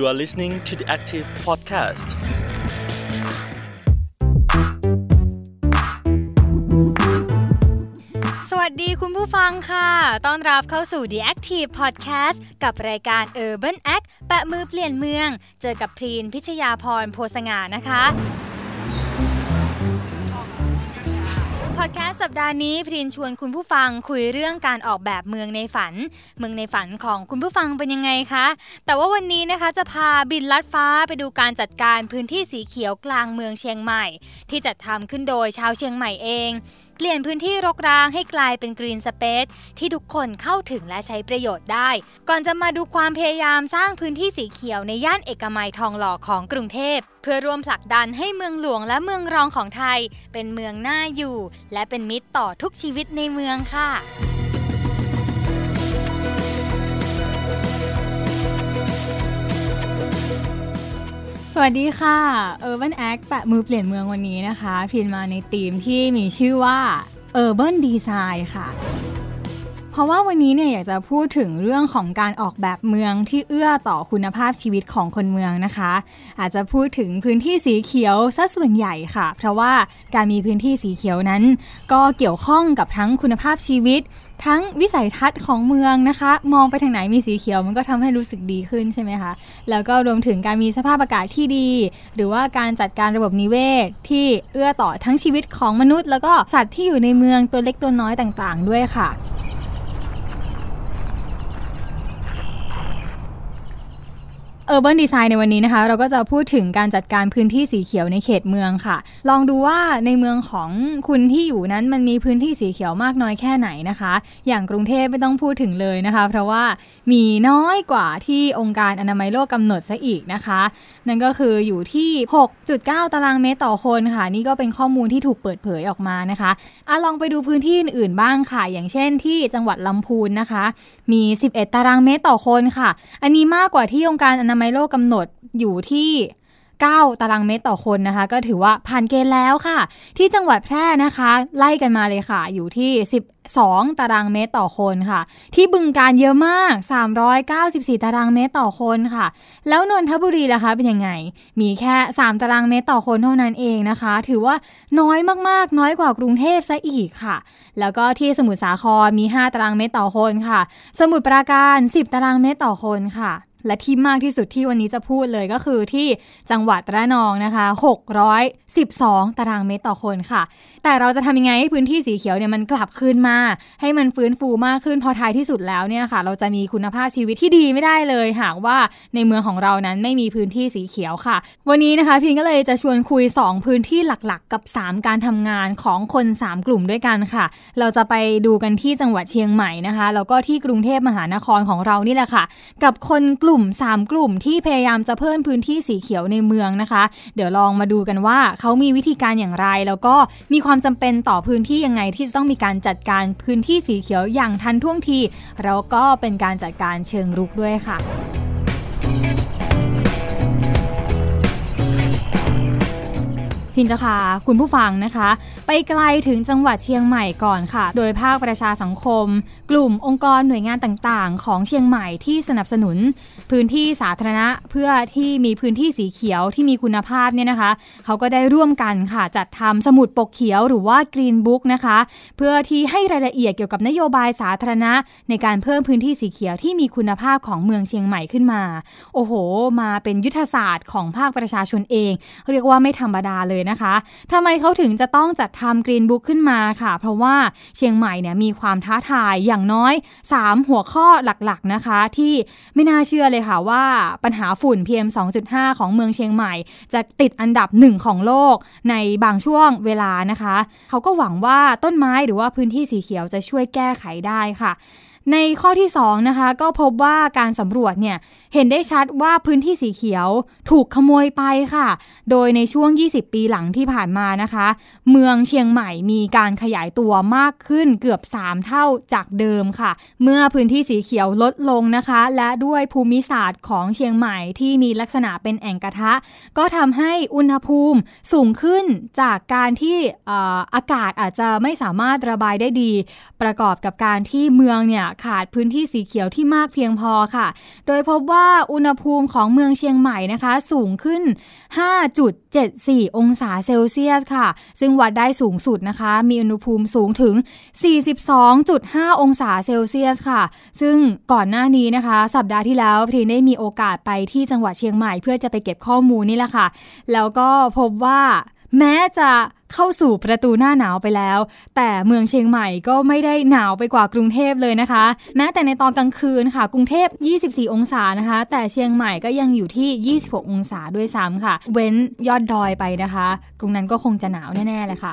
You are listening to the Active Podcast. สวัสดีคุณผู้ฟังค่ะ ต้อนรับเข้าสู่ The Active Podcast กับรายการ Urban Act แปะมือเปลี่ยนเมือง เจอกับพรีนพิชยาพรโพสงานะคะพอดแคสต์สัปดาห์นี้พรินชวนคุณผู้ฟังคุยเรื่องการออกแบบเมืองในฝัน เมืองในฝันของคุณผู้ฟังเป็นยังไงคะ แต่ว่าวันนี้นะคะจะพาบินลัดฟ้าไปดูการจัดการพื้นที่สีเขียวกลางเมืองเชียงใหม่ ที่จัดทำขึ้นโดยชาวเชียงใหม่เองเปลี่ยนพื้นที่รกร้างให้กลายเป็นกรีนสเปซที่ทุกคนเข้าถึงและใช้ประโยชน์ได้ ก่อนจะมาดูความพยายามสร้างพื้นที่สีเขียวในย่านเอกมัยทองหล่อของกรุงเทพ เพื่อร่วมผลักดันให้เมืองหลวงและเมืองรองของไทย เป็นเมืองน่าอยู่ และเป็นมิตรต่อทุกชีวิตในเมืองค่ะสวัสดีค่ะ Urban Act แปะมือเปลี่ยนเมืองวันนี้นะคะพินมาในทีมที่มีชื่อว่า Urban Design ค่ะ เพราะว่าวันนี้เนี่ยอยากจะพูดถึงเรื่องของการออกแบบเมืองที่เอื้อต่อคุณภาพชีวิตของคนเมืองนะคะ อาจจะพูดถึงพื้นที่สีเขียวซะส่วนใหญ่ค่ะ เพราะว่าการมีพื้นที่สีเขียวนั้น ก็เกี่ยวข้องกับทั้งคุณภาพชีวิตทั้งวิสัยทัศน์ของเมืองนะคะ มองไปทางไหนมีสีเขียวมันก็ทำให้รู้สึกดีขึ้นใช่ไหมคะ แล้วก็รวมถึงการมีสภาพอากาศที่ดี หรือว่าการจัดการระบบนิเวศที่เอื้อต่อทั้งชีวิตของมนุษย์แล้วก็สัตว์ที่อยู่ในเมืองตัวเล็กตัวน้อยต่างๆด้วยค่ะ Urban Design ในวันนี้นะคะเราก็จะพูดถึงการจัดการพื้นที่สีเขียวในเขตเมืองค่ะ ลองดูว่าในเมืองของคุณที่อยู่นั้นมันมีพื้นที่สีเขียวมากน้อยแค่ไหนนะคะ อย่างกรุงเทพไม่ต้องพูดถึงเลยนะคะ เพราะว่ามีน้อยกว่าที่องค์การอนามัยโลกกำหนดซะอีกนะคะนั่นก็คืออยู่ที่ 6.9 ตารางเมตรต่อคนค่ะ นี่ก็เป็นข้อมูลที่ถูกเปิดเผยออกมานะคะอะลองไปดูพื้นที่อื่นๆบ้างค่ะอย่างเช่นที่จังหวัดลำพูนนะคะ มี 11 ตารางเมตรต่อคนค่ะ อันนี้มากกว่าที่องค์การอนามามัยโลกกำหนดอยู่ที่ 9 ตารางเมตรต่อคนนะคะ ก็ถือว่าผ่านเกณฑ์แล้วค่ะ ที่จังหวัดแพร่นะคะ ไล่กันมาเลยค่ะ อยู่ที่ 12 ตารางเมตรต่อคนค่ะ ที่บึงการเยอะมาก 394 ตารางเมตรต่อคนค่ะ แล้วนนทบุรีล่ะคะ เป็นยังไง มีแค่ 3 ตารางเมตรต่อคนเท่านั้นเองนะคะ ถือว่าน้อยมากๆ น้อยกว่ากรุงเทพซะอีกค่ะ แล้วก็ที่สมุทรสาครมี 5 ตารางเมตรต่อคนค่ะ สมุทรปราการ 10 ตารางเมตรต่อคนค่ะและที่มากที่สุดที่วันนี้จะพูดเลยก็คือที่จังหวัดระนองนะคะ612ตารางเมตรต่อคนค่ะแต่เราจะทำยังไงให้พื้นที่สีเขียวเนี่ยมันกลับคืนมา ให้มันฟื้นฟูมากขึ้นพอท้ายที่สุดแล้วเนี่ยค่ะ เราจะมีคุณภาพชีวิตที่ดีไม่ได้เลยหากว่าในเมืองของเรานั้นไม่มีพื้นที่สีเขียวค่ะ วันนี้นะคะพินก็เลยจะชวนคุย 2 พื้นที่หลักๆ กับ 3 การทำงานของคน3กลุ่มด้วยกันค่ะเราจะไปดูกันที่จังหวัดเชียงใหม่นะคะ แล้วก็ที่กรุงเทพมหานครของเรานี่แหละค่ะ กับคนกลุ่ม3กลุ่มที่พยายามจะเพิ่มพื้นที่สีเขียวในเมืองนะคะเดี๋ยวลองมาดูกันว่าเขามีวิธีการอย่างไรแล้วก็มีความความจำเป็นต่อพื้นที่ยังไงที่จะต้องมีการจัดการพื้นที่สีเขียวอย่างทันท่วงที แล้วก็เป็นการจัดการเชิงรุกด้วยค่ะพินจะพาคุณผู้ฟังนะคะไปไกลถึงจังหวัดเชียงใหม่ก่อนค่ะ โดยภาคประชาสังคม กลุ่มองค์กรหน่วยงานต่างๆ ของเชียงใหม่ที่สนับสนุน พื้นที่สาธารณะเพื่อที่มีพื้นที่สีเขียวที่มีคุณภาพเนี่ยนะคะ เขาก็ได้ร่วมกันค่ะ จัดทำสมุดปกเขียวหรือว่ากรีนบุ๊กนะคะ เพื่อที่ให้รายละเอียดเกี่ยวกับนโยบายสาธารณะ ในการเพิ่มพื้นที่สีเขียวที่มีคุณภาพของเมืองเชียงใหม่ขึ้นมา โอ้โห มาเป็นยุทธศาสตร์ของภาคประชาชนเอง เรียกว่าไม่ธรรมดาเลยนะคะทำไมเขาถึงจะต้องจัดทำกรีนบุ๊กขึ้นมาค่ะ เพราะว่าเชียงใหม่เนี่ยมีความท้าทายอย่างน้อย 3 หัวข้อหลักๆนะคะ ที่ไม่น่าเชื่อเลยค่ะว่าปัญหาฝุ่น PM 2.5 ของเมืองเชียงใหม่ จะติดอันดับหนึ่งของโลกในบางช่วงเวลานะคะเขาก็หวังว่าต้นไม้หรือว่าพื้นที่สีเขียวจะช่วยแก้ไขได้ค่ะในข้อที่2นะคะก็พบว่าการสำรวจเนี่ยเห็นได้ชัดว่าพื้นที่สีเขียวถูกขโมยไปค่ะ โดยในช่วง 20 ปีหลังที่ผ่านมานะคะ เมืองเชียงใหม่มีการขยายตัวมากขึ้น เกือบ 3 เท่าจากเดิมค่ะ เมื่อพื้นที่สีเขียวลดลงนะคะ และด้วยภูมิศาสตร์ของเชียงใหม่ที่มีลักษณะเป็นแอ่งกระทะ ก็ทำให้อุณหภูมิสูงขึ้นจากการที่อากาศอาจจะไม่สามารถระบายได้ดี ประกอบกับการที่เมืองเนี่ยขาดพื้นที่สีเขียวที่มากเพียงพอค่ะ โดยพบว่าอุณหภูมิของเมืองเชียงใหม่นะคะ สูงขึ้น 5.74 องศาเซลเซียส ค่ะ ซึ่งวัดได้สูงสุดนะคะ มีอุณหภูมิสูงถึง 42.5 องศาเซลเซียสค่ะ ซึ่งก่อนหน้านี้นะคะ สัปดาห์ที่แล้วพีได้มีโอกาสไปที่จังหวัดเชียงใหม่เพื่อจะไปเก็บข้อมูลนี่แหละค่ะ แล้วก็พบว่าแม้จะเข้าสู่ประตูหน้าหนาวไปแล้ว แต่เมืองเชียงใหม่ก็ไม่ได้หนาวไปกว่ากรุงเทพเลยนะคะ แม้แต่ในตอนกลางคืนค่ะกรุงเทพ 24 องศานะคะ แต่เชียงใหม่ก็ยังอยู่ที่ 26 องศาด้วยซ้ำค่ะ เว้นยอดดอยไปนะคะตรงนั้นก็คงจะหนาวแน่ ๆเลยค่ะ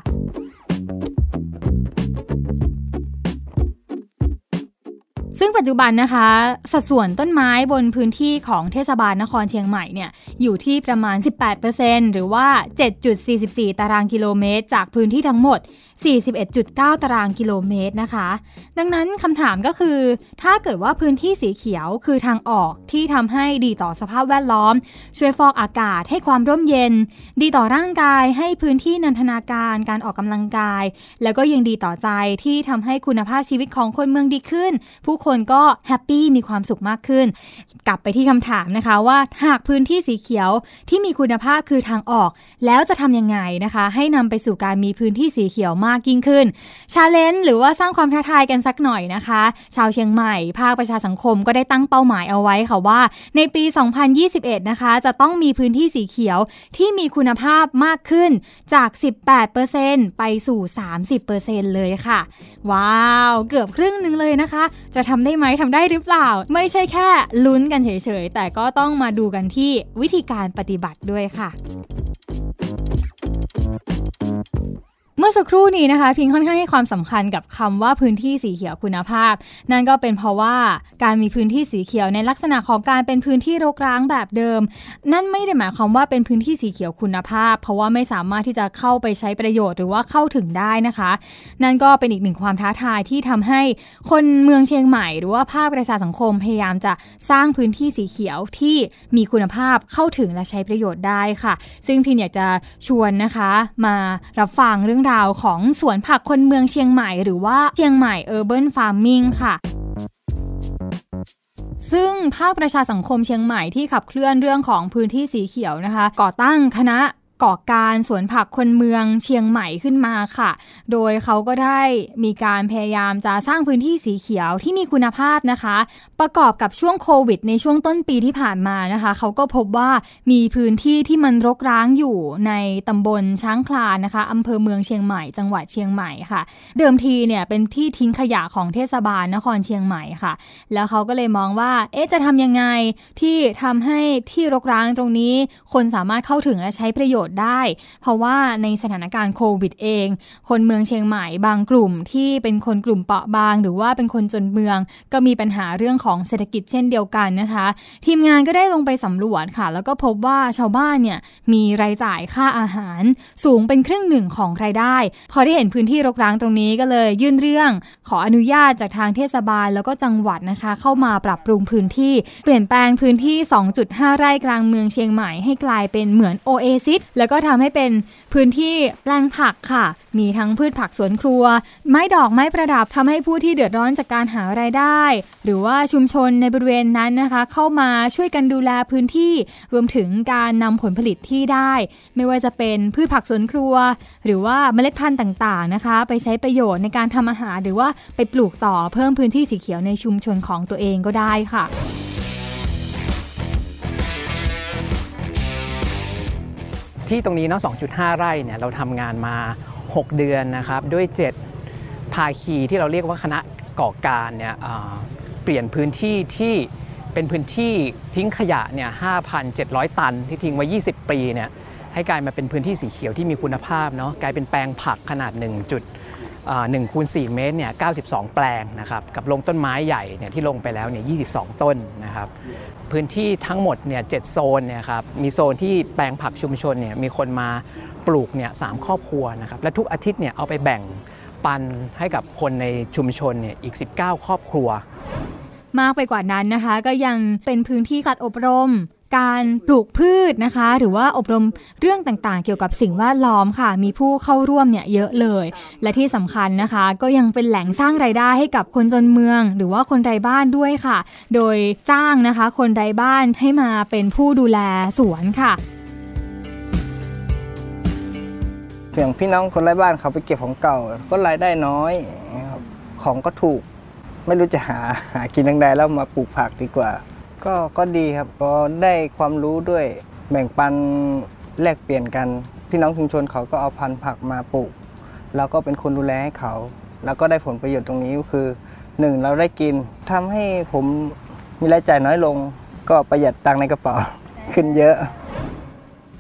ซึ่งปัจจุบันนะคะสัดส่วนต้นไม้บนพื้นที่ของเทศบาลนครเชียงใหม่เนี่ยอยู่ที่ประมาณ 18%หรือว่า 7.44 ตารางกิโลเมตร จากพื้นที่ทั้งหมด 41.9 ตารางกิโลเมตรนะคะ ดังนั้นคำถามก็คือ ถ้าเกิดว่าพื้นที่สีเขียวคือทางออกที่ทำให้ดีต่อสภาพแวดล้อม ช่วยฟอกอากาศให้ความร่มเย็น ดีต่อร่างกายให้พื้นที่นันทนาการการออกกำลังกาย แล้วก็ยังดีต่อใจที่ทำให้คุณภาพชีวิตของคนเมืองดีขึ้น ผู้คนนก็แฮปปี้มีความสุขมากขึ้น กลับไปที่คำถามนะคะว่าหากพื้นที่สีเขียวที่มีคุณภาพคือทางออก แล้วจะทำยังไงนะคะ ให้นำไปสู่การมีพื้นที่สีเขียวมากยิ่งขึ้น ชาเลนจ์หรือว่าสร้างความท้าทายกันสักหน่อยนะคะ ชาวเชียงใหม่ ภาคประชาสังคมก็ได้ตั้งเป้าหมายเอาไว้ค่ะว่า ในปี 2021 นะคะ จะต้องมีพื้นที่สีเขียวที่มีคุณภาพมากขึ้นจาก18%ไปสู่30%เลยค่ะ ว้าว เกือบครึ่งหนึ่งเลยนะคะ จะทำได้ไหมทำได้หรือเปล่า ไม่ใช่แค่ลุ้นกันเฉยๆ แต่ก็ต้องมาดูกันที่วิธีการปฏิบัติด้วยค่ะมื่อสักครู่นี้นะคะพิงค่อนข้างให้ความสำคัญกับคำว่าพื้นที่สีเขียวคุณภาพ นั่นก็เป็นเพราะว่าการมีพื้นที่สีเขียวในลักษณะของการเป็นพื้นที่รกร้างแบบเดิม นั่นไม่ได้หมายความว่าเป็นพื้นที่สีเขียวคุณภาพ เพราะว่าไม่สามารถที่จะเข้าไปใช้ประโยชน์หรือว่าเข้าถึงได้นะคะ นั่นก็เป็นอีกหนึ่งความท้าทายที่ทำให้คนเมืองเชียงใหม่ หรือว่าภาคประชาสังคมพยายามจะสร้างพื้นที่สีเขียวที่มีคุณภาพเข้าถึงและใช้ประโยชน์ได้ค่ะ ซึ่งพิงอยากจะชวนนะคะมารับฟังเรื่องราวราวของสวนผักคนเมืองเชียงใหม่หรือว่าเชียงใหม่เเออร์บิร์นฟาร์มิงค่ะ ซึ่งภาคประชาสังคมเชียงใหม่ที่ขับเคลื่อนเรื่องของพื้นที่สีเขียวนะคะ ก่อตั้งคณะ่อการสวนผักคนเมืองเชียงใหม่ขึ้นมาค่ะ โดยเขาก็ได้มีการพยายามจะสร้างพื้นที่สีเขียวที่มีคุณภาพนะคะ ประกอบกับช่วงโควิดในช่วงต้นปีที่ผ่านมานะคะเขาก็พบว่ามีพื้นที่ที่มันรกร้างอยู่ในตำบลช้างคลานนะคะอำเภอเมืองเชียงใหม่จังหวัดเชียงใหม่ค่ะ เดิมทีเนี่ยเป็นที่ทิ้งขยะของเทศบาลนครเชียงใหม่ค่ะ แล้วเขาก็เลยมองว่าเอ๊ะจะทำยังไงที่ทำให้ที่รกร้างตรงนี้ คนสามารถเข้าถึงและใช้ประโยชน์ได้เพราะว่าในสถานการณ์โควิดเอง คนเมืองเชียงใหม่บางกลุ่มที่เป็นคนกลุ่มเปราะบาง หรือว่าเป็นคนจนเมือง ก็มีปัญหาเรื่องของเศรษฐกิจเช่นเดียวกันนะคะ ทีมงานก็ได้ลงไปสำรวจค่ะ แล้วก็พบว่าชาวบ้านเนี่ยมีรายจ่ายค่าอาหาร สูงเป็นครึ่งหนึ่งของรายได้พอได้เห็นพื้นที่รกร้างตรงนี้ก็เลยยื่นเรื่อง ขออนุญาตจากทางเทศบาลแล้วก็จังหวัดนะคะเข้ามาปรับปรุงพื้นที่ เปลี่ยนแปลงพื้นที่ 2.5 ไร่กลางเมืองเชียงใหม่ให้กลายเป็นเหมือนโอเอซิสแล้วก็ทำให้เป็นพื้นที่แปลงผักค่ะ มีทั้งพืชผักสวนครัว ไม้ดอกไม้ประดับทำให้ผู้ที่เดือดร้อนจากการหารายได้ หรือว่าชุมชนในบริเวณนั้นนะคะ เข้ามาช่วยกันดูแลพื้นที่รวมถึงการนำผลผลิตที่ได้ ไม่ว่าจะเป็นพืชผักสวนครัว หรือว่าเมล็ดพันธุ์ต่างๆนะคะ ไปใช้ประโยชน์ในการทำอาหารหรือว่าไปปลูกต่อเพิ่มพื้นที่สีเขียวในชุมชนของตัวเองก็ได้ค่ะที่ตรงนี้เนาะ2.5 ไร่ เนี่ย เราทำงานมา 6 เดือนนะครับ ด้วย 7 ภาคีที่เราเรียกว่า คณะก่อการ เนี่ยเปลี่ยนพื้นที่ที่เป็นพื้นที่ทิ้งขยะ เนี่ย 5,700 ตันที่ทิ้งไว้20 ปี เนี่ย ให้กลายมาเป็นพื้นที่สีเขียวที่มีคุณภาพ เนาะ กลายเป็นแปลงผักขนาด1หนึ่งคูณ่เมตรเนี่ยองแปลงนะครับ กับลงต้นไม้ใหญ่เนี่ยที่ลงไปแล้วเนี่ยองต้นนะครับ พื้นที่ทั้งหมดเนี่ยเโซนเนี่ยครับมีโซนที่แปลงผักชุมชนเนี่ยมีคนมาปลูกเนี่ยสครอบครัวนะครับและทุกอาทิตย์เนี่ยเอาไปแบ่งปันให้กับคนในชุมชนเนี่ยอีก 19 ครอบครัว มากไปกว่านั้นนะคะก็ยังเป็นพื้นที่การอบรมการปลูกพืชนะคะ หรือว่าอบรมเรื่องต่างๆ เกี่ยวกับสิ่งแวดล้อมค่ะ มีผู้เข้าร่วมเนี่ยเยอะเลย และที่สำคัญนะคะ ก็ยังเป็นแหล่งสร้างไรายได้ให้กับคนจนเมือง หรือว่าคนไร้บ้านด้วยค่ะ โดยจ้างนะคะคนไร้บ้านให้มาเป็นผู้ดูแลสวนค่ะเพียงพี่น้องคนไร้บ้านเขาไปเก็บของเก่า ก็รายได้น้อยของก็ถูกไม่รู้จะหาหากินทางใดแล้วมาปลูกผักดีกว่าก็ก็ดีครับก็ได้ความรู้ด้วยแบ่งปันแลกเปลี่ยนกันพี่น้องชุมชนเขาก็เอาพันธุ์ผักมาปลูกเราก็เป็นคนดูแลให้เขา แล้วก็ได้ผลประโยชน์ตรงนี้ก็คือหนึ่งเราได้กิน ทำให้ผมมีรายจ่ายน้อยลงก็ประหยัดตังค์ในกระเป๋า ขึ้นเยอะ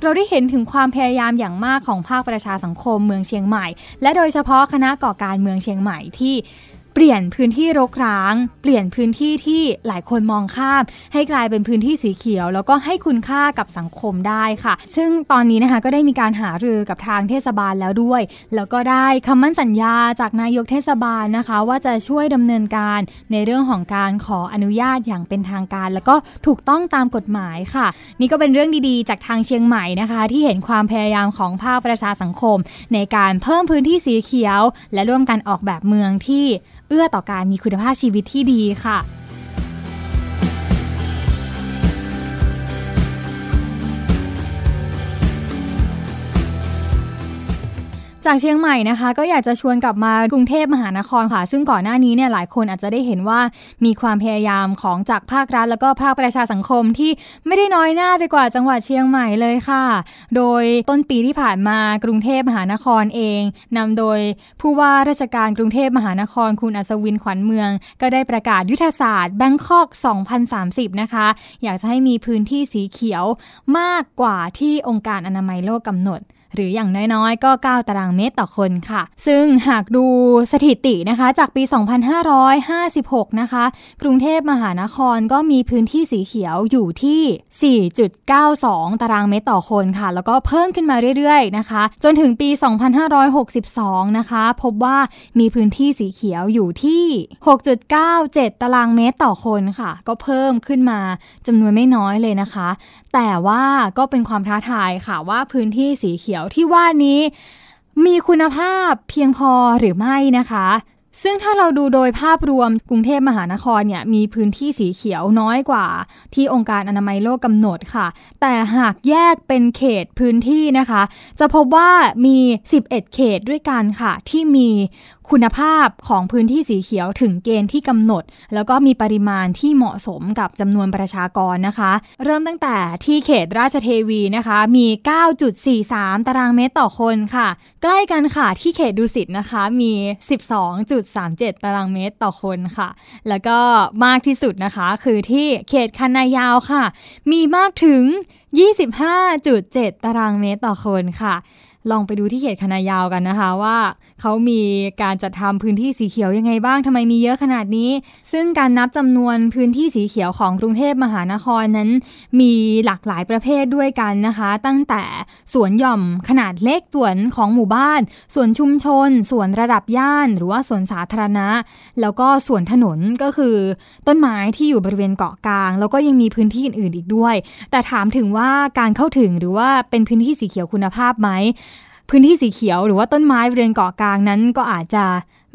เราได้เห็นถึงความพยายามอย่างมากของภาคประชาสังคมเมืองเชียงใหม่ และโดยเฉพาะคณะก่อการเมืองเชียงใหม่ที่เปลี่ยนพื้นที่รกร้าง เปลี่ยนพื้นที่ที่หลายคนมองข้ามให้กลายเป็นพื้นที่สีเขียว แล้วก็ให้คุณค่ากับสังคมได้ค่ะ ซึ่งตอนนี้นะคะ ก็ได้มีการหารือกับทางเทศบาลแล้วด้วย แล้วก็ได้คำมั่นสัญญาจากนายกเทศบาลนะคะ ว่าจะช่วยดำเนินการในเรื่องของการขออนุญาตอย่างเป็นทางการ แล้วก็ถูกต้องตามกฎหมายค่ะ นี่ก็เป็นเรื่องดีๆจากทางเชียงใหม่นะคะ ที่เห็นความพยายามของภาคประชาสังคม ในการเพิ่มพื้นที่สีเขียว และร่วมกันออกแบบเมืองที่เอื้อต่อการมีคุณภาพชีวิตที่ดีค่ะจากเชียงใหม่นะคะก็อยากจะชวนกลับมากรุงเทพมหานครค่ะ ซึ่งก่อนหน้านี้เนี่ยหลายคนอาจจะได้เห็นว่ามีความพยายามของจากภาครัฐแล้วก็ภาคประชาสังคมที่ไม่ได้น้อยหน้าไปกว่าจังหวัดเชียงใหม่เลยค่ะ โดยต้นปีที่ผ่านมากรุงเทพมหานครเอง นำโดยผู้ว่าราชการกรุงเทพมหานครคุณอัศวินขวัญเมือง ก็ได้ประกาศยุทธศาสตร์แบงคอก 2030 นะคะอยากจะให้มีพื้นที่สีเขียวมากกว่าที่องค์การอนามัยโลกกำหนดหรืออย่างน้อยๆ ก็ 9 ตารางเมตรต่อคนค่ะ ซึ่งหากดูสถิตินะคะ จากปี 2556 นะคะ กรุงเทพมหานครก็มีพื้นที่สีเขียวอยู่ที่ 4.92 ตารางเมตรต่อคนค่ะ แล้วก็เพิ่มขึ้นมาเรื่อยๆนะคะ จนถึงปี 2562 นะคะ พบว่ามีพื้นที่สีเขียวอยู่ที่ 6.97 ตารางเมตรต่อคนค่ะ ก็เพิ่มขึ้นมาจำนวนไม่น้อยเลยนะคะ แต่ว่าก็เป็นความท้าทายค่ะว่าพื้นที่สีเขียววที่ว่านี้มีคุณภาพเพียงพอหรือไม่นะคะ ซึ่งถ้าเราดูโดยภาพรวมกรุงเทพมหานครเนี่ย มีพื้นที่สีเขียวน้อยกว่า ที่องค์การอนามัยโลกกำหนดค่ะ แต่หากแยกเป็นเขตพื้นที่นะคะ จะพบว่ามี 11 เขตด้วยกันค่ะที่มีคุณภาพของพื้นที่สีเขียวถึงเกณฑ์ที่กำหนด แล้วก็มีปริมาณที่เหมาะสมกับจำนวนประชากรนะคะ เริ่มตั้งแต่ที่เขตราชเทวีนะคะ มี 9.43 ตารางเมตรต่อคนค่ะ ใกล้กันค่ะที่เขตดุสิตนะคะ มี 12.37 ตารางเมตรต่อคนค่ะ แล้วก็มากที่สุดนะคะคือที่เขตคันนายาวค่ะ มีมากถึง 25.7 ตารางเมตรต่อคนค่ะ ลองไปดูที่เขตคณะยาวกันนะคะว่าเขามีการจัดทำพื้นที่สีเขียวยังไงบ้างทำไมมีเยอะขนาดนี้ ซึ่งการนับจำนวนพื้นที่สีเขียวของกรุงเทพมหานครนั้น มีหลากหลายประเภทด้วยกันนะคะ ตั้งแต่สวนหย่อมขนาดเล็กสวนของหมู่บ้านสวนชุมชนสวนระดับย่านหรือว่าสวนสาธารณะ แล้วก็สวนถนนก็คือ ต้นไม้ที่อยู่บริเวณเกาะกลาง แล้วก็ยังมีพื้นที่อื่นๆอีกด้วย แต่ถามถึงว่าการเข้าถึงหรือว่าเป็นพื้นที่สีเขียวคุณภาพไหมพื้นที่สีเขียว หรือว่าต้นไม้เรเวนเกาะกลางนั้นก็อาจจะ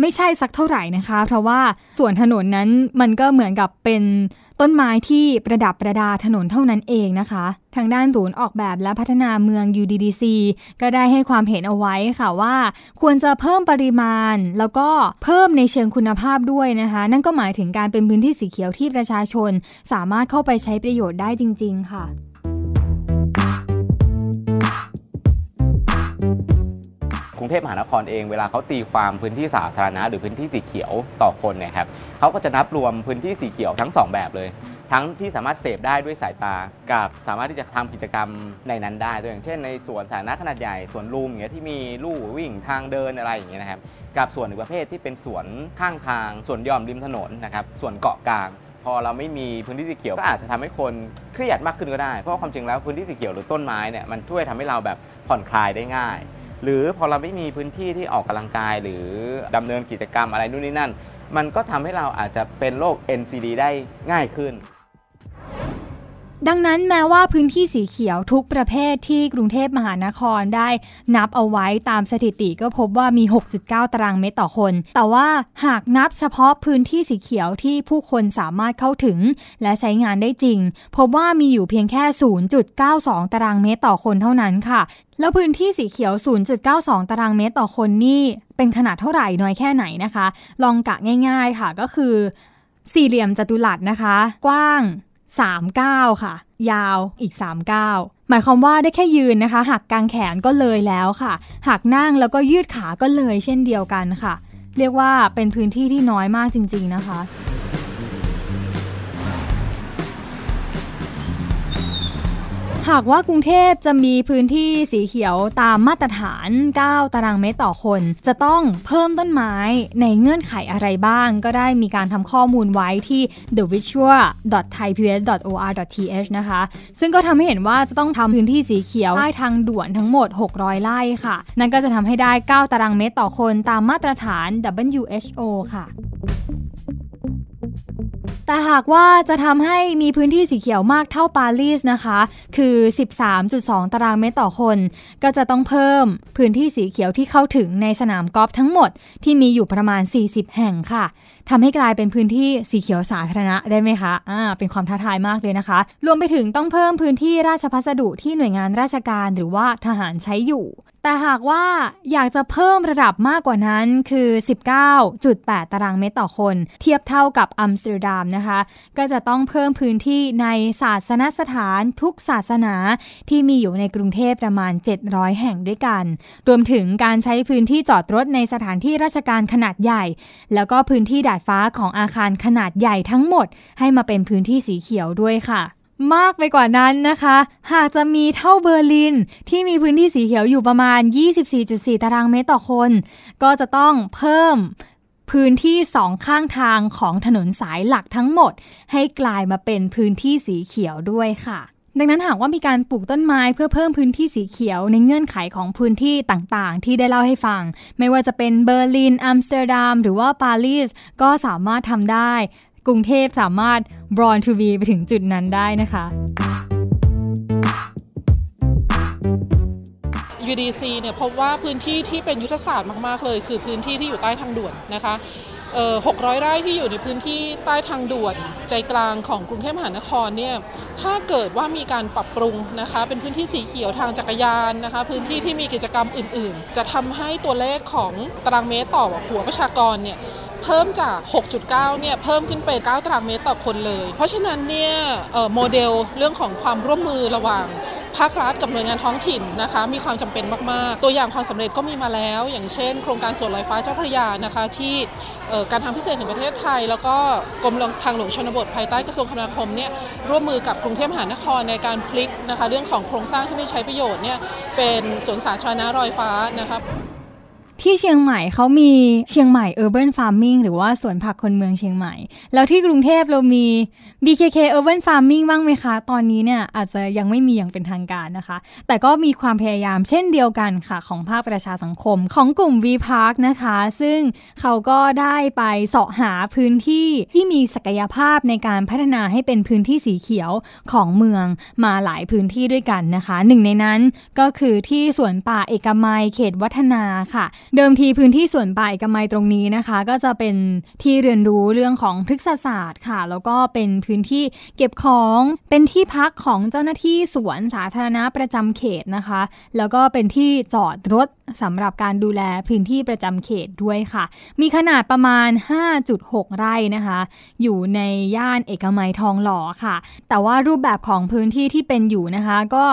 ไม่ใช่สักเท่าไหร่นะคะ เพราะว่าส่วนถนนนั้นมันก็เหมือนกับเป็นต้นไม้ที่ประดับประดาถนนเท่านั้นเองนะคะ ทางด้านศูนย์ออกแบบและพัฒนาเมือง UDDC ก็ได้ให้ความเห็นเอาไว้ค่ะว่าควรจะเพิ่มปริมาณ แล้วก็เพิ่มในเชิงคุณภาพด้วยนะคะ นั่นก็หมายถึงการเป็นพื้นที่สีเขียวที่ประชาชน สามารถเข้าไปใช้ประโยชน์ได้จริง ๆค่ะรุงเทพมหานครเองเวลาเขาตีความพื้นที่สาธารณะ หรือพื้นที่สีเขียว ต่อคนเนี่ยครับเขาก็จะนับรวมพื้นที่สีเขียวทั้ง 2 แบบเลย ทั้งที่สามารถเสพได้ด้วยสายตากับสามารถที่จะทำกิจกรรมในนั้นได้ตัวอย่างเช่นในสวนสาธารณะขนาดใหญ่สวนลุมอย่างเงี้ยที่มีลู่วิ่งทางเดินอะไรอย่างเงี้ยนะครับกับส่วนอีกประเภทที่เป็นสวนข้างทางสวนย่อมริมถนนนะครับสวนเกาะกลาง พอเราไม่มีพื้นที่สีเขียวก็อาจจะทำให้คนเครียดมากขึ้นก็ได้เพราะความจริงแล้วพื้นที่สีเขียวหรือต้นไม้เนี่ยมันช่วยทำให้เราแบบผ่อนคลายได้ง่ายหรือพอเราไม่มีพื้นที่ที่ออกกำลังกายหรือดำเนินกิจกรรมอะไรนู่นนี่นั่น มันก็ทำให้เราอาจจะเป็นโรค NCD ได้ง่ายขึ้นดังนั้นแม้ว่าพื้นที่สีเขียวทุกประเภทที่กรุงเทพมหานครได้นับเอาไว้ตามสถิติก็พบว่ามี 6.9 ตารางเมตรต่อคน แต่ว่าหากนับเฉพาะพื้นที่สีเขียวที่ผู้คนสามารถเข้าถึง และใช้งานได้จริง พบว่ามีอยู่เพียงแค่ 0.92 ตารางเมตรต่อคนเท่านั้นค่ะ แล้วพื้นที่สีเขียว 0.92 ตารางเมตรต่อคนนี่เป็นขนาดเท่าไหร่น้อยแค่ไหนนะคะ ลองกะง่ายๆค่ะก็คือสี่เหลี่ยมจัตุรัสนะคะ กว้าง3ก้าค่ะยาวอีก3ก้าหมายความว่าได้แค่ยืนนะคะ หักกางแขนก็เลยแล้วค่ะ หักนั่งแล้วก็ยืดขาก็เลยเช่นเดียวกันค่ะ เรียกว่าเป็นพื้นที่ที่น้อยมากจริงๆนะคะหากว่ากรุงเทพจะมีพื้นที่สีเขียวตามมาตรฐาน 9 ตารางเมตรต่อคน จะต้องเพิ่มต้นไม้ในเงื่อนไขอะไรบ้าง ก็ได้มีการทำข้อมูลไว้ที่ t h e v i s u a l t h a i p s o r t h นะคะ ซึ่งก็ทำให้เห็นว่าจะต้องทำพื้นที่สีเขียวใต้ทางด่วนทั้งหมด 600 ไร่ค่ะ นั่นก็จะทำให้ได้ 9 ตารางเมตรต่อคนตามมาตรฐาน WHO ค่ะแต่หากว่าจะทำให้มีพื้นที่สีเขียวมากเท่าปารีสนะคะ คือ 13.2 ตารางเมตรต่อคน ก็จะต้องเพิ่มพื้นที่สีเขียวที่เข้าถึงในสนามกอล์ฟทั้งหมดที่มีอยู่ประมาณ 40 แห่งค่ะทำให้กลายเป็นพื้นที่สีเขียวสาธารณะได้ไหมคะ อ่า เป็นความท้าทายมากเลยนะคะ รวมไปถึงต้องเพิ่มพื้นที่ราชพัสดุที่หน่วยงานราชการหรือว่าทหารใช้อยู่ แต่หากว่าอยากจะเพิ่มระดับมากกว่านั้นคือ 19.8 ตารางเมตรต่อคน เทียบเท่ากับอัมสเตอร์ดัมนะคะ ก็จะต้องเพิ่มพื้นที่ในศาสนสถานทุกศาสนาที่มีอยู่ในกรุงเทพประมาณ 700 แห่งด้วยกัน รวมถึงการใช้พื้นที่จอดรถในสถานที่ราชการขนาดใหญ่ แล้วก็พื้นที่ดาดดฟ้าของอาคารขนาดใหญ่ทั้งหมดให้มาเป็นพื้นที่สีเขียวด้วยค่ะ มากไปกว่านั้นนะคะ หากจะมีเท่าเบอร์ลิน ที่มีพื้นที่สีเขียวอยู่ประมาณ 24.4 ตารางเมตรต่อคน ก็จะต้องเพิ่มพื้นที่สองข้างทางของถนนสายหลักทั้งหมด ให้กลายมาเป็นพื้นที่สีเขียวด้วยค่ะดังนั้นหากว่ามีการปลูกต้นไม้เพื่อเพิ่มพื้นที่สีเขียว ในเงื่อนไขของพื้นที่ต่างๆ ที่ได้เล่าให้ฟัง ไม่ว่าจะเป็นเบอร์ลิน อัมสเตอร์ดัม หรือว่าปารีสก็สามารถทำได้ กรุงเทพสามารถบรอนทูบีไปถึงจุดนั้นได้นะคะ UDC เนี่ยพบว่าพื้นที่ที่เป็นยุทธศาสตร์มากๆเลยคือพื้นที่ที่อยู่ใต้ทางด่วนนะคะ600 ไร่ที่อยู่ในพื้นที่ใต้ทางด่วนใจกลางของกรุงเทพมหานครเนี่ยถ้าเกิดว่ามีการปรับปรุงนะคะเป็นพื้นที่สีเขียวทางจักรยานนะคะพื้นที่ที่มีกิจกรรมอื่นๆ จะทำให้ตัวเลขของตารางเมตรต่อหัวประชากรเนี่ยเพิ่มจาก 6.9เนี่ยเพิ่มขึ้นเป็น 9ตารางเมตรต่อคนเลย เพราะฉะนั้นเนี่ยโมเดลเรื่องของความร่วมมือระหว่างภาครัฐกับหน่วยงานท้องถิ่นนะคะมีความจำเป็นมาก ๆ ตัวอย่างความสำเร็จก็มีมาแล้ว อย่างเช่นโครงการสวนลอยฟ้าเจ้าพระยานะคะ ที่การทางพิเศษแห่งประเทศไทย แล้วก็กรมทางหลวงชนบทภายใต้กระทรวงคมนาคมเนี่ยร่วมมือกับกรุงเทพมหานครในการพลิกนะคะเรื่องของโครงสร้างที่ไม่ใช้ประโยชน์เนี่ยเป็นสวนสาธารณะลอยฟ้านะคะที่เชียงใหม่เขามีเชียงใหม่ Urban Farming หรือว่าสวนผักคนเมืองเชียงใหม่ แล้วที่กรุงเทพเรามี BKK Urban Farming บ้างไหมคะ ตอนนี้เนี่ยอาจจะยังไม่มีอย่างเป็นทางการนะคะ แต่ก็มีความพยายามเช่นเดียวกันค่ะ ของภาคประชาสังคม ของกลุ่ม V Park นะคะ ซึ่งเขาก็ได้ไปเสาะหาพื้นที่ที่มีศักยภาพในการพัฒนาให้เป็นพื้นที่สีเขียวของเมืองมาหลายพื้นที่ด้วยกันนะคะหนึ่งในนั้นก็คือที่สวนป่าเอกมัยเขตวัฒนาค่ะเดิมทีพื้นที่ส่วนป่าเอกมัยตรงนี้นะคะ ก็จะเป็นที่เรียนรู้เรื่องของพฤกษศาสตร์ค่ะ แล้วก็เป็นพื้นที่เก็บของเป็นที่พักของเจ้าหน้าที่สวนสาธารณะประจำเขตนะคะ แล้วก็เป็นที่จอดรถสำหรับการดูแลพื้นที่ประจำเขตด้วยค่ะ มีขนาดประมาณ 5.6 ไร่นะคะ อยู่ในย่านเอกมัยทองหล่อค่ะ แต่ว่ารูปแบบของพื้นที่ที่เป็นอยู่นะคะ ก็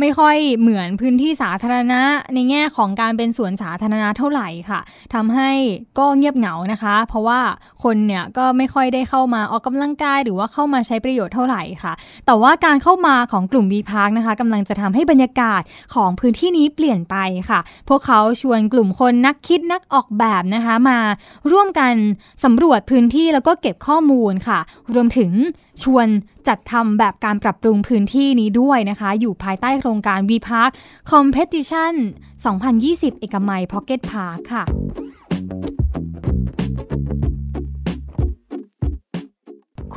ไม่ค่อยเหมือนพื้นที่สาธารณะในแง่ของการเป็นสวนสาธารณะท่าไหร่ค่ะทำให้ก็เงียบเหงานะคะ เพราะว่าคนเนี่ยก็ไม่ค่อยได้เข้ามาออกกำลังกายหรือว่าเข้ามาใช้ประโยชน์เท่าไหร่ค่ะ แต่ว่าการเข้ามาของกลุ่มวีพาร์คนะคะกำลังจะทำให้บรรยากาศของพื้นที่นี้เปลี่ยนไปค่ะ พวกเขาชวนกลุ่มคนนักคิดนักออกแบบนะคะมาร่วมกันสำรวจพื้นที่แล้วก็เก็บข้อมูลค่ะ รวมถึงชวนจัดทำแบบการปรับปรุงพื้นที่นี้ด้วยนะคะ อยู่ภายใต้โครงการ V-Park Competition 2020 เอกมัยพ็อกเก็ตพาค่ะ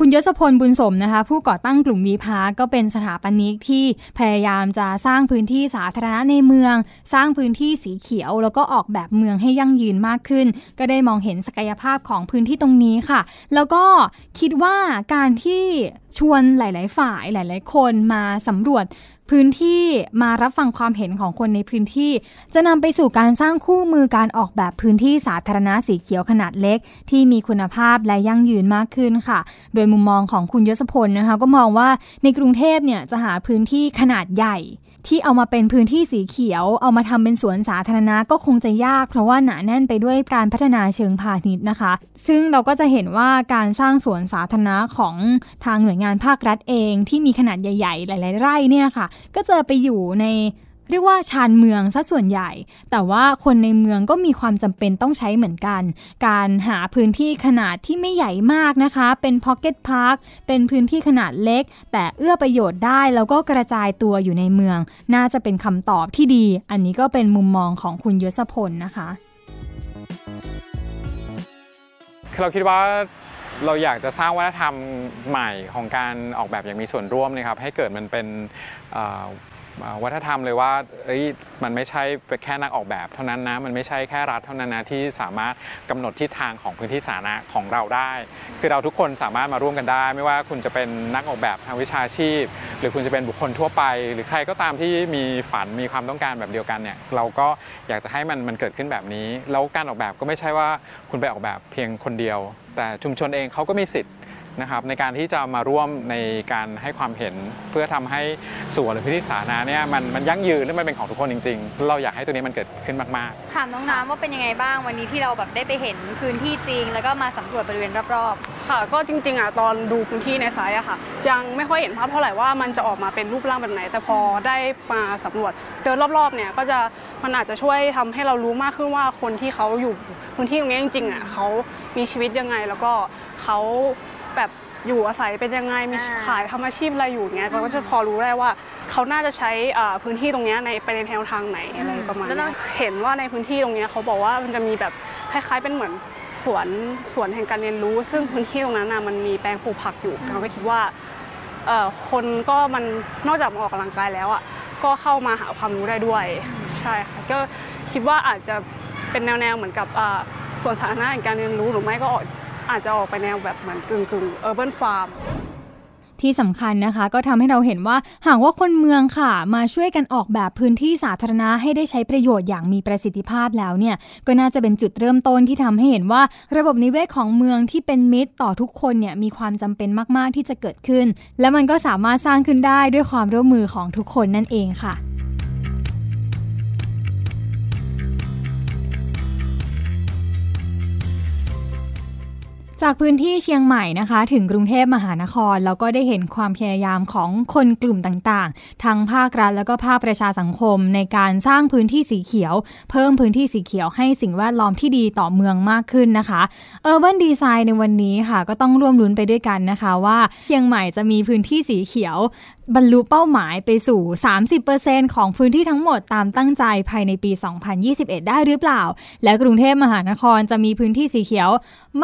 คุณยศพลบุญสมนะคะ ผู้ก่อตั้งกลุ่มวีพาร์ก็เป็นสถาปนิก ที่พยายามจะสร้างพื้นที่สาธารณะในเมือง สร้างพื้นที่สีเขียวแล้วก็ออกแบบเมืองให้ยั่งยืนมากขึ้น ก็ได้มองเห็นศักยภาพของพื้นที่ตรงนี้ค่ะ แล้วก็คิดว่าการที่ชวนหลาย ๆ ฝ่ายหลายๆ คนมาสำรวจพื้นที่มารับฟังความเห็นของคนในพื้นที่ จะนำไปสู่การสร้างคู่มือการออกแบบพื้นที่สาธารณะสีเขียวขนาดเล็กที่มีคุณภาพและยั่งยืนมากขึ้นค่ะ โดยมุมมองของคุณยศพลนะคะก็มองว่าในกรุงเทพเนี่ยจะหาพื้นที่ขนาดใหญ่ที่เอามาเป็นพื้นที่สีเขียว เอามาทำเป็นสวนสาธารณะก็คงจะยาก เพราะว่าหนาแน่นไปด้วยการพัฒนาเชิงพาณิชย์นะคะ ซึ่งเราก็จะเห็นว่าการสร้างสวนสาธารณะของทางหน่วยงานภาครัฐเองที่มีขนาดใหญ่ๆ หลายๆไร่เนี่ยค่ะ ก็จะไปอยู่ในเรียกว่าชานเมืองซะส่วนใหญ่ แต่ว่าคนในเมืองก็มีความจำเป็นต้องใช้เหมือนกัน การหาพื้นที่ขนาดที่ไม่ใหญ่มากนะคะ เป็นพ็อกเก็ตพาร์คเป็นพื้นที่ขนาดเล็ก แต่เอื้อประโยชน์ได้ แล้วก็กระจายตัวอยู่ในเมือง น่าจะเป็นคำตอบที่ดี อันนี้ก็เป็นมุมมองของคุณยศพลนะคะ เราคิดว่าเราอยากจะสร้างวัฒนธรรมใหม่ของการออกแบบอย่างมีส่วนร่วมนะครับ ให้เกิดมันเป็นวัฒนธรรมเลยว่ามันไม่ใช่แค่นักออกแบบ เท่านั้นนะมันไม่ใช่แค่รัฐเท่านั้นนะที่สามารถกำหนดทิศทางของพื้นที่สาธารณะของเราได้ คือเราทุกคนสามารถมาร่วมกันได้ ไม่ว่าคุณจะเป็นนักออกแบบทางวิชาชีพ หรือคุณจะเป็นบุคคลทั่วไป หรือใครก็ตามที่มีฝันมีความต้องการแบบเดียวกันเนี่ยเราก็อยากจะให้มันมันเกิดขึ้นแบบนี้ แล้วการออกแบบก็ไม่ใช่ว่าคุณไปออกแบบเพียงคนเดียว แต่ชุมชนเองเขาก็มีสิทธิ์นะครับในการที่จะมาร่วมในการให้ความเห็นเพื่อทำให้สวนหรือพื้นที่สาธารณะเนี่ยมันมันยั่งยืนและมันเป็นของทุกคนจริง ๆ เราอยากให้ตัวนี้มันเกิดขึ้นมากๆถามน้องน้ำว่าเป็นยังไงบ้างวันนี้ที่เราแบบได้ไปเห็นพื้นที่จริง แล้วก็มาสำรวจบริเวณรอบๆค่ะ ก็จริง ๆอ่ะตอนดูพื้นที่ในไซต์อะค่ะ ยังไม่ค่อยเห็นภาพเท่าไหร่ว่ามันจะออกมาเป็นรูปร่างแบบไหน แต่พอได้มาสำรวจเดินรอบๆเนี่ยก็จะมันอาจจะช่วยทำให้เรารู้มากขึ้นว่าคนที่เขาอยู่พื้นที่ตรงนี้จริงๆอ่ะเขามีชีวิตยังไง แล้วก็เขาแบบอยู่อาศัยเป็นยังไงมีขายทำอาชีพอะไรอยู่เงี้ยเราก็จะพอรู้ได้ว่า เขาน่าจะใช้พื้นที่ตรงนี้ในไปในแนวทางไหนอะไรประมาณนี้เห็นว่าในพื้นที่ตรงนี้เขาบอกว่ามันจะมีแบบคล้ายๆ เป็นเหมือนสวนสวนแห่งการเรียนรู้ ซึ่งพื้นที่ตรงนั้นมันมีแปลงปลูกผักอยู่เราก็คิดว่าคนก็มันนอกจากออกกำลังกายแล้วอ่ะก็เข้ามาหาความรู้ได้ด้วย ใช่ค่ะก็คิดว่าอาจจะเป็นแนวๆเหมือนกับสวนสาธารณะแห่งการเรียนรู้หรือไม่ก็ออกอาจจะออกไปแนวแบบเหมือนกึ่งกึ่งเออร์เบิร์นฟาร์มที่สำคัญนะคะก็ทำให้เราเห็นว่าหากว่าคนเมืองค่ะ มาช่วยกันออกแบบพื้นที่สาธารณะให้ได้ใช้ประโยชน์อย่างมีประสิทธิภาพแล้วเนี่ย ก็น่าจะเป็นจุดเริ่มต้นที่ทำให้เห็นว่า ระบบนิเวศของเมืองที่เป็นมิตร ต่อทุกคนเนี่ยมีความจำเป็นมากๆที่จะเกิดขึ้น และมันก็สามารถสร้างขึ้นได้ด้วยความร่วมมือของทุกคนนั่นเองค่ะจากพื้นที่เชียงใหม่นะคะ ถึงกรุงเทพมหานครแล้วก็ได้เห็นความพยายามของคนกลุ่มต่างๆ ทั้งภาครัฐแล้วก็ภาคประชาสังคมในการสร้างพื้นที่สีเขียว เพิ่มพื้นที่สีเขียวให้สิ่งแวดล้อมที่ดีต่อเมืองมากขึ้นนะคะเออร์เบิร์นดีไซน์ในวันนี้ค่ะ ก็ต้องร่วมลุ้นไปด้วยกันนะคะว่าเชียงใหม่จะมีพื้นที่สีเขียวบรรลุเป้าหมายไปสู่30%ของพื้นที่ทั้งหมดตามตั้งใจภายในปี 2021 ได้หรือเปล่า และกรุงเทพมหานครจะมีพื้นที่สีเขียว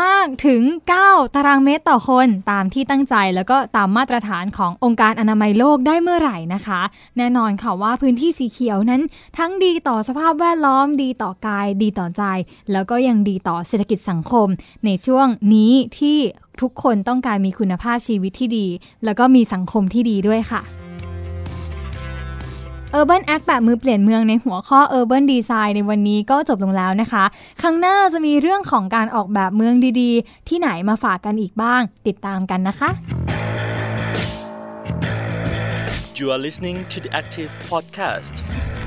มากถึงง9ตารางเมตรต่อคนตามที่ตั้งใจ แล้วก็ตามมาตรฐานขององค์การอนามัยโลกได้เมื่อไหร่นะคะ แน่นอนค่ะว่าพื้นที่สีเขียวนั้นทั้งดีต่อสภาพแวดล้อมดีต่อกายดีต่อใจ แล้วก็ยังดีต่อเศรษฐกิจสังคม ในช่วงนี้ที่ทุกคนต้องการมีคุณภาพชีวิตที่ดี แล้วก็มีสังคมที่ดีด้วยค่ะ Urban Act แบบมือเปลี่ยนเมืองในหัวข้อ Urban Design ในวันนี้ก็จบลงแล้วนะคะ ครั้งหน้าจะมีเรื่องของการออกแบบเมืองดีๆ ที่ไหนมาฝากกันอีกบ้าง ติดตามกันนะคะ You are listening to the Active Podcast